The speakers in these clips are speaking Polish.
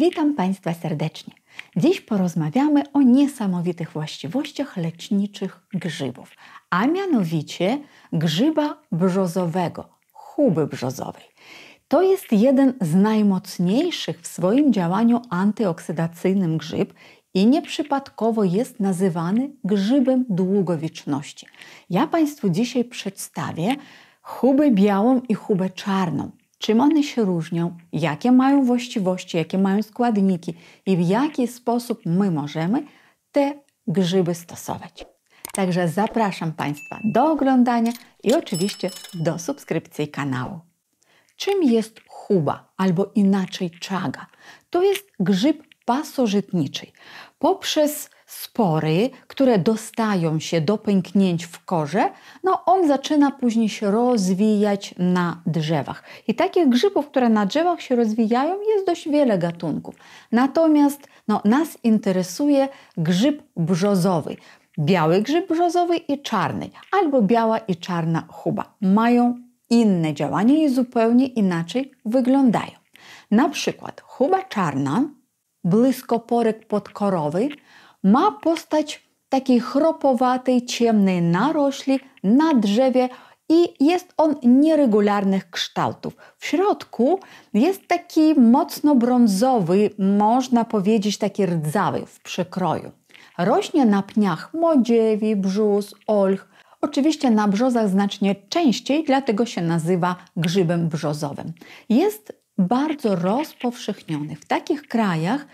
Witam Państwa serdecznie. Dziś porozmawiamy o niesamowitych właściwościach leczniczych grzybów, a mianowicie grzyba brzozowego, chuby brzozowej. To jest jeden z najmocniejszych w swoim działaniu antyoksydacyjnym grzyb i nieprzypadkowo jest nazywany grzybem długowieczności. Ja Państwu dzisiaj przedstawię hubę białą i hubę czarną czym one się różnią, jakie mają właściwości, jakie mają składniki i w jaki sposób my możemy te grzyby stosować. Także zapraszam Państwa do oglądania i oczywiście do subskrypcji kanału. Czym jest chuba albo inaczej czaga? To jest grzyb pasożytniczej. Poprzez spory, które dostają się do pęknięć w korze, no on zaczyna później się rozwijać na drzewach. I takich grzybów, które na drzewach się rozwijają, jest dość wiele gatunków. Natomiast no, nas interesuje grzyb brzozowy. Biały grzyb brzozowy i czarny, albo biała i czarna chuba. Mają inne działanie i zupełnie inaczej wyglądają. Na przykład chuba czarna Blisko bliskoporek podkorowy ma postać takiej chropowatej, ciemnej narośli na drzewie i jest on nieregularnych kształtów. W środku jest taki mocno brązowy, można powiedzieć taki rdzawy w przekroju. Rośnie na pniach modziewi, brzus, olch. Oczywiście na brzozach znacznie częściej, dlatego się nazywa grzybem brzozowym. Jest bardzo rozpowszechniony w takich krajach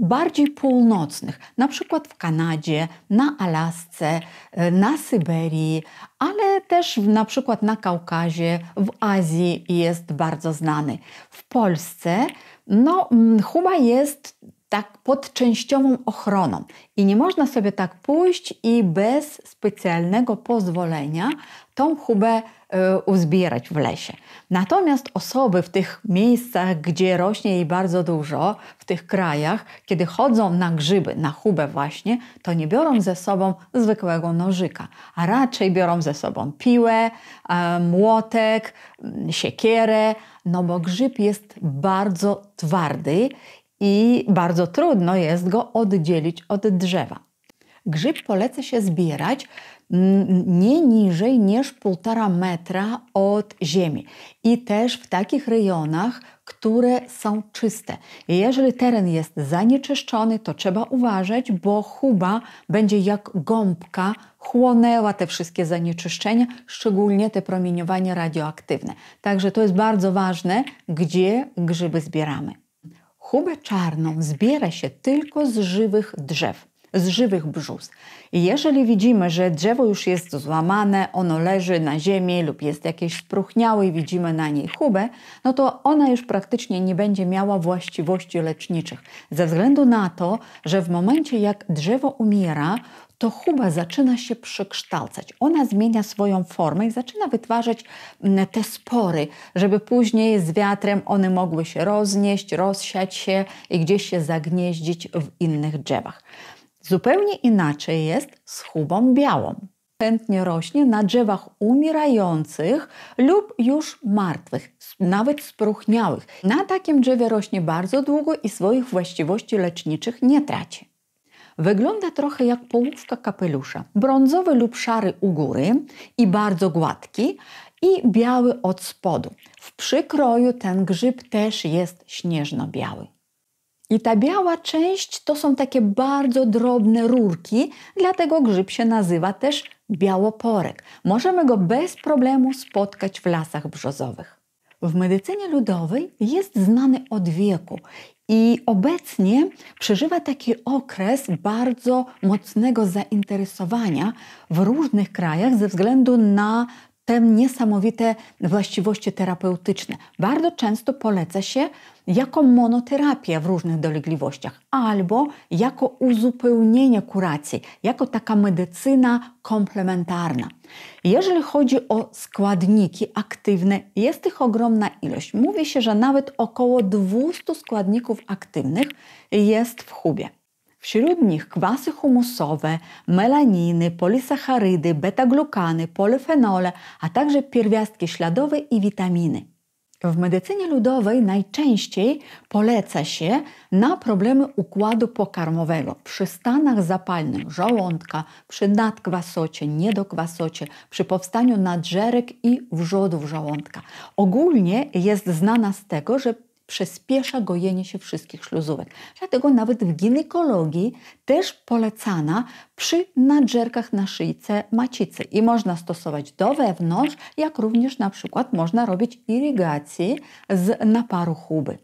bardziej północnych, na przykład w Kanadzie, na Alasce, e, na Syberii, ale też na przykład na Kaukazie, w Azji jest bardzo znany. W Polsce no, Chuba jest tak pod częściową ochroną i nie można sobie tak pójść i bez specjalnego pozwolenia tą chubę e, uzbierać w lesie. Natomiast osoby w tych miejscach, gdzie rośnie jej bardzo dużo, w tych krajach, kiedy chodzą na grzyby, na chubę właśnie, to nie biorą ze sobą zwykłego nożyka, a raczej biorą ze sobą piłę, e, młotek, siekierę, no bo grzyb jest bardzo twardy i bardzo trudno jest go oddzielić od drzewa. Grzyb poleca się zbierać nie niżej niż 1,5 metra od ziemi i też w takich rejonach, które są czyste. Jeżeli teren jest zanieczyszczony, to trzeba uważać, bo chuba będzie jak gąbka chłonęła te wszystkie zanieczyszczenia, szczególnie te promieniowanie radioaktywne. Także to jest bardzo ważne, gdzie grzyby zbieramy. Chubę czarną zbiera się tylko z żywych drzew z żywych brzóz. I jeżeli widzimy, że drzewo już jest złamane, ono leży na ziemi lub jest jakieś spruchniałe i widzimy na niej chubę, no to ona już praktycznie nie będzie miała właściwości leczniczych. Ze względu na to, że w momencie jak drzewo umiera, to chuba zaczyna się przekształcać. Ona zmienia swoją formę i zaczyna wytwarzać mm, te spory, żeby później z wiatrem one mogły się roznieść, rozsiać się i gdzieś się zagnieździć w innych drzewach. Zupełnie inaczej jest z chubą białą. Chętnie rośnie na drzewach umierających lub już martwych, nawet spróchniałych. Na takim drzewie rośnie bardzo długo i swoich właściwości leczniczych nie traci. Wygląda trochę jak połówka kapelusza. Brązowy lub szary u góry i bardzo gładki i biały od spodu. W przykroju ten grzyb też jest śnieżno-biały. I ta biała część to są takie bardzo drobne rurki, dlatego grzyb się nazywa też białoporek. Możemy go bez problemu spotkać w lasach brzozowych. W medycynie ludowej jest znany od wieku i obecnie przeżywa taki okres bardzo mocnego zainteresowania w różnych krajach ze względu na te niesamowite właściwości terapeutyczne. Bardzo często poleca się jako monoterapia w różnych dolegliwościach albo jako uzupełnienie kuracji, jako taka medycyna komplementarna. Jeżeli chodzi o składniki aktywne, jest ich ogromna ilość. Mówi się, że nawet około 200 składników aktywnych jest w hubie. Wśród nich kwasy humusowe, melaniny, polisacharydy, beta-glukany, polifenole, a także pierwiastki śladowe i witaminy. W medycynie ludowej najczęściej poleca się na problemy układu pokarmowego przy stanach zapalnych żołądka, przy nadkwasocie, niedokwasocie, przy powstaniu nadżerek i wrzodów żołądka. Ogólnie jest znana z tego, że przyspiesza gojenie się wszystkich śluzówek. Dlatego nawet w ginekologii też polecana przy nadżerkach na szyjce macicy i można stosować do wewnątrz, jak również na przykład można robić irygację z naparu chuby.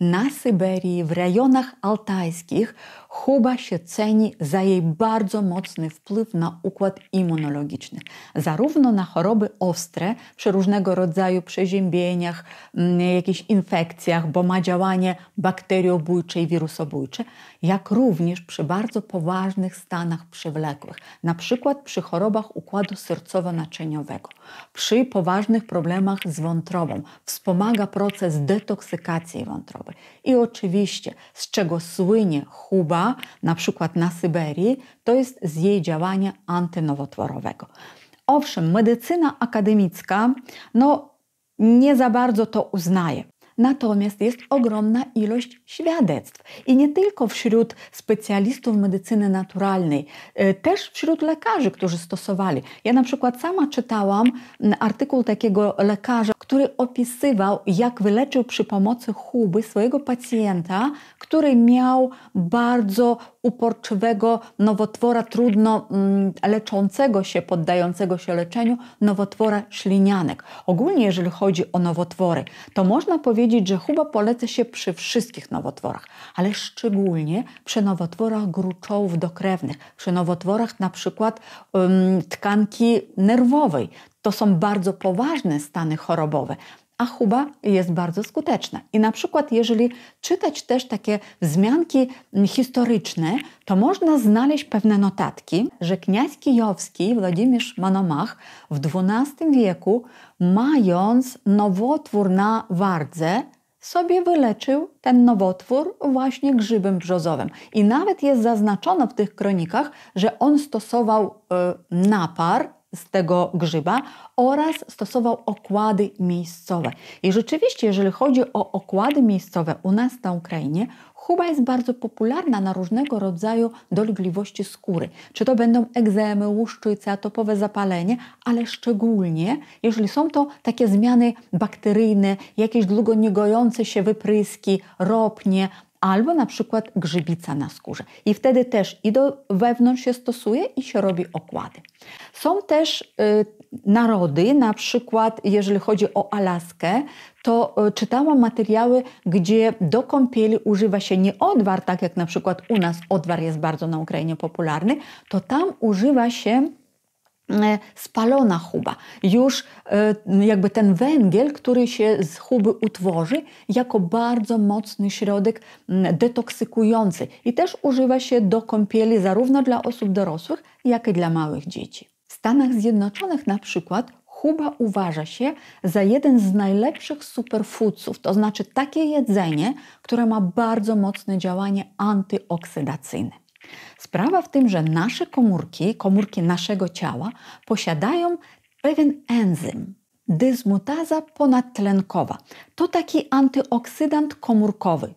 Na Syberii, w rejonach altajskich, chuba się ceni za jej bardzo mocny wpływ na układ immunologiczny, zarówno na choroby ostre, przy różnego rodzaju przeziębieniach, mm, jakichś infekcjach, bo ma działanie bakteriobójcze i wirusobójcze, jak również przy bardzo poważnych stanach przewlekłych, na przykład przy chorobach układu sercowo-naczyniowego, przy poważnych problemach z wątrobą, wspomaga proces detoksykacji wątroby. I oczywiście, z czego słynie Huba, na przykład na Syberii, to jest z jej działania antynowotworowego. Owszem, medycyna akademicka, no nie za bardzo to uznaje. Natomiast jest ogromna ilość świadectw i nie tylko wśród specjalistów medycyny naturalnej, e, też wśród lekarzy, którzy stosowali. Ja na przykład sama czytałam artykuł takiego lekarza, który opisywał, jak wyleczył przy pomocy huby swojego pacjenta, który miał bardzo uporczywego nowotwora trudno mm, leczącego się, poddającego się leczeniu, nowotwora ślinianek. Ogólnie, jeżeli chodzi o nowotwory, to można powiedzieć, że chuba poleca się przy wszystkich nowotworach, ale szczególnie przy nowotworach gruczołów dokrewnych, przy nowotworach na przykład tkanki nerwowej. To są bardzo poważne stany chorobowe a Chuba jest bardzo skuteczna. I na przykład, jeżeli czytać też takie wzmianki historyczne, to można znaleźć pewne notatki, że kniaz kijowski Władimir Manomach w XII wieku, mając nowotwór na wardze, sobie wyleczył ten nowotwór właśnie grzybem brzozowym. I nawet jest zaznaczono w tych kronikach, że on stosował y, napar z tego grzyba oraz stosował okłady miejscowe. I rzeczywiście, jeżeli chodzi o okłady miejscowe u nas na Ukrainie, Chuba jest bardzo popularna na różnego rodzaju dolegliwości skóry. Czy to będą egzemy, łuszczyce, atopowe zapalenie, ale szczególnie, jeżeli są to takie zmiany bakteryjne, jakieś długo niegojące się wypryski, ropnie, albo na przykład grzybica na skórze. I wtedy też i do wewnątrz się stosuje i się robi okłady. Są też y, narody, na przykład jeżeli chodzi o Alaskę, to y, czytałam materiały, gdzie do kąpieli używa się nie odwar, tak jak na przykład u nas odwar jest bardzo na Ukrainie popularny, to tam używa się E, spalona chuba. Już e, jakby ten węgiel, który się z chuby utworzy, jako bardzo mocny środek detoksykujący. I też używa się do kąpieli zarówno dla osób dorosłych, jak i dla małych dzieci. W Stanach Zjednoczonych na przykład chuba uważa się za jeden z najlepszych superfoodsów, to znaczy takie jedzenie, które ma bardzo mocne działanie antyoksydacyjne. Sprawa w tym, że nasze komórki, komórki naszego ciała posiadają pewien enzym, dysmutaza ponadtlenkowa. To taki antyoksydant komórkowy.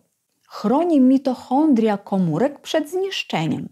Chroni mitochondria komórek przed zniszczeniem.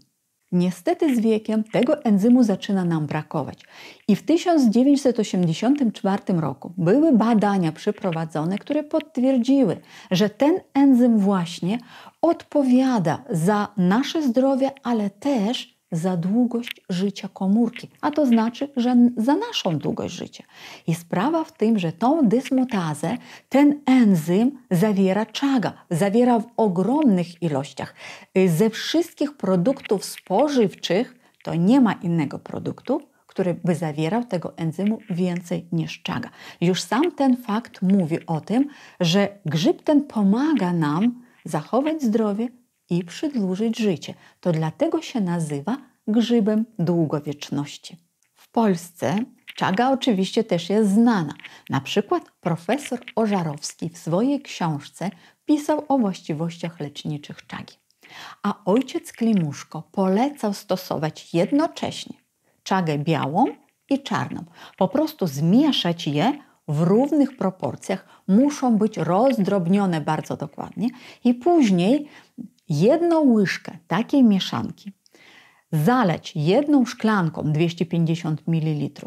Niestety z wiekiem tego enzymu zaczyna nam brakować. I w 1984 roku były badania przeprowadzone, które potwierdziły, że ten enzym właśnie odpowiada za nasze zdrowie, ale też za długość życia komórki, a to znaczy, że za naszą długość życia. I sprawa w tym, że tą dysmutazę ten enzym zawiera czaga, zawiera w ogromnych ilościach. Y, ze wszystkich produktów spożywczych to nie ma innego produktu, który by zawierał tego enzymu więcej niż czaga. Już sam ten fakt mówi o tym, że grzyb ten pomaga nam zachować zdrowie, i przydłużyć życie. To dlatego się nazywa grzybem długowieczności. W Polsce czaga oczywiście też jest znana. Na przykład profesor Ożarowski w swojej książce pisał o właściwościach leczniczych czagi. A ojciec Klimuszko polecał stosować jednocześnie czagę białą i czarną. Po prostu zmieszać je w równych proporcjach, muszą być rozdrobnione bardzo dokładnie i później jedną łyżkę takiej mieszanki zaleć jedną szklanką 250 ml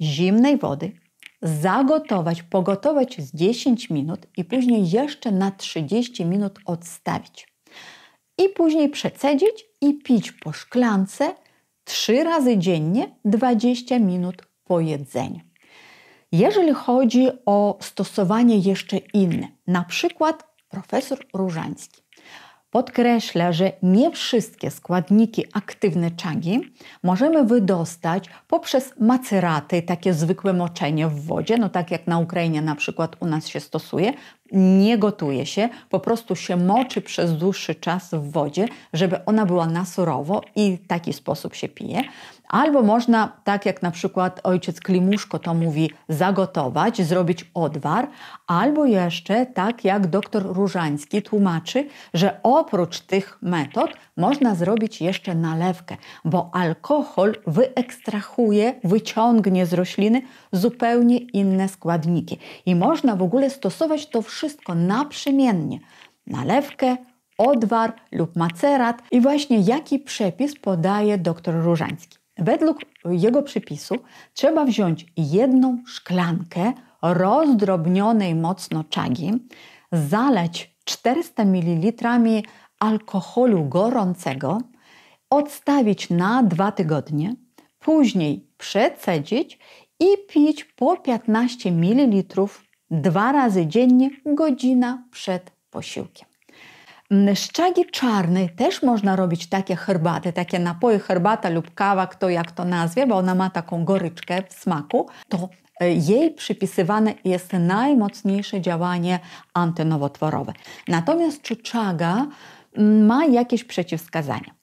zimnej wody, zagotować, pogotować z 10 minut i później jeszcze na 30 minut odstawić. I później przecedzić i pić po szklance 3 razy dziennie 20 minut po jedzeniu. Jeżeli chodzi o stosowanie jeszcze inne, na przykład profesor Różański Podkreśla, że nie wszystkie składniki aktywne czagi możemy wydostać poprzez maceraty, takie zwykłe moczenie w wodzie, no tak jak na Ukrainie na przykład u nas się stosuje, nie gotuje się, po prostu się moczy przez dłuższy czas w wodzie, żeby ona była na surowo i w taki sposób się pije. Albo można, tak jak na przykład ojciec Klimuszko to mówi, zagotować, zrobić odwar, albo jeszcze tak jak doktor Różański tłumaczy, że oprócz tych metod można zrobić jeszcze nalewkę, bo alkohol wyekstrahuje, wyciągnie z rośliny zupełnie inne składniki. I można w ogóle stosować to wszystko wszystko naprzemiennie. Nalewkę, odwar lub macerat i właśnie jaki przepis podaje doktor Różański. Według jego przepisu trzeba wziąć jedną szklankę rozdrobnionej mocno czagi, zaleć 400 ml alkoholu gorącego, odstawić na dwa tygodnie, później przecedzić i pić po 15 ml dwa razy dziennie, godzina przed posiłkiem. Szczagi czarnej też można robić takie herbaty, takie napoje, herbata lub kawa, kto jak to nazwie, bo ona ma taką goryczkę w smaku, to e, jej przypisywane jest najmocniejsze działanie antynowotworowe. Natomiast czy czaga ma jakieś przeciwwskazania?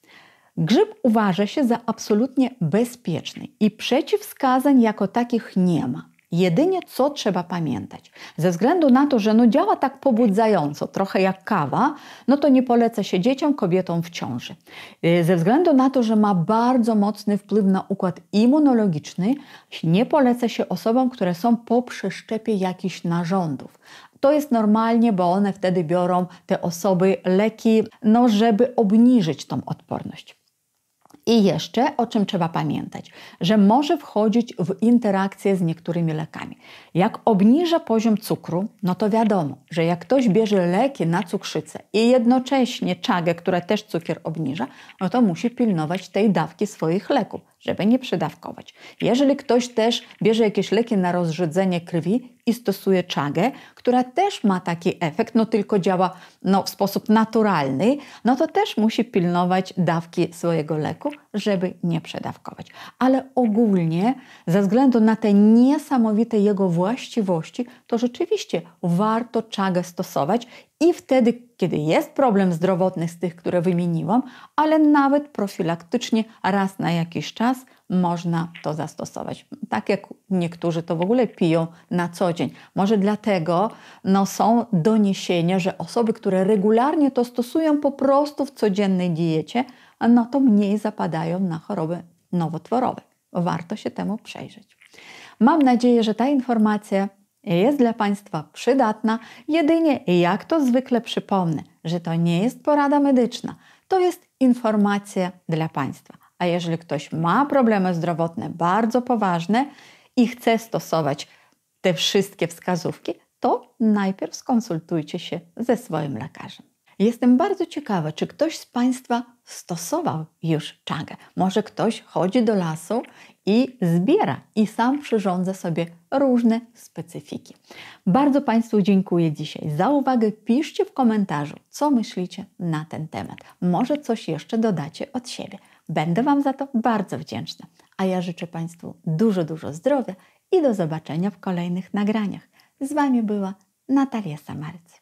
Grzyb uważa się za absolutnie bezpieczny i przeciwwskazań jako takich nie ma. Jedynie co trzeba pamiętać? Ze względu na to, że no działa tak pobudzająco, trochę jak kawa, no to nie poleca się dzieciom, kobietom w ciąży. Y, ze względu na to, że ma bardzo mocny wpływ na układ immunologiczny, nie poleca się osobom, które są po przeszczepie jakichś narządów. To jest normalnie, bo one wtedy biorą te osoby leki, no żeby obniżyć tą odporność. I jeszcze o czym trzeba pamiętać, że może wchodzić w interakcję z niektórymi lekami. Jak obniża poziom cukru, no to wiadomo, że jak ktoś bierze leki na cukrzycę i jednocześnie czagę, która też cukier obniża, no to musi pilnować tej dawki swoich leków, żeby nie przydawkować. Jeżeli ktoś też bierze jakieś leki na rozrzedzenie krwi, i stosuje czagę, która też ma taki efekt, no tylko działa no, w sposób naturalny, no to też musi pilnować dawki swojego leku, żeby nie przedawkować. Ale ogólnie, ze względu na te niesamowite jego właściwości, to rzeczywiście warto czagę stosować i wtedy, kiedy jest problem zdrowotny z tych, które wymieniłam, ale nawet profilaktycznie raz na jakiś czas można to zastosować. Tak jak niektórzy to w ogóle piją na co dzień. Może dlatego no, są doniesienia, że osoby, które regularnie to stosują po prostu w codziennej diecie, no to mniej zapadają na choroby nowotworowe. Warto się temu przejrzeć. Mam nadzieję, że ta informacja jest dla Państwa przydatna. Jedynie, jak to zwykle przypomnę, że to nie jest porada medyczna, to jest informacja dla Państwa. A jeżeli ktoś ma problemy zdrowotne bardzo poważne i chce stosować te wszystkie wskazówki, to najpierw skonsultujcie się ze swoim lekarzem. Jestem bardzo ciekawa, czy ktoś z Państwa stosował już czagę. Może ktoś chodzi do lasu i zbiera i sam przyrządza sobie różne specyfiki. Bardzo Państwu dziękuję dzisiaj za uwagę. Piszcie w komentarzu, co myślicie na ten temat. Może coś jeszcze dodacie od siebie. Będę Wam za to bardzo wdzięczna. A ja życzę Państwu dużo, dużo zdrowia i do zobaczenia w kolejnych nagraniach. Z Wami była Natalia Samarcy.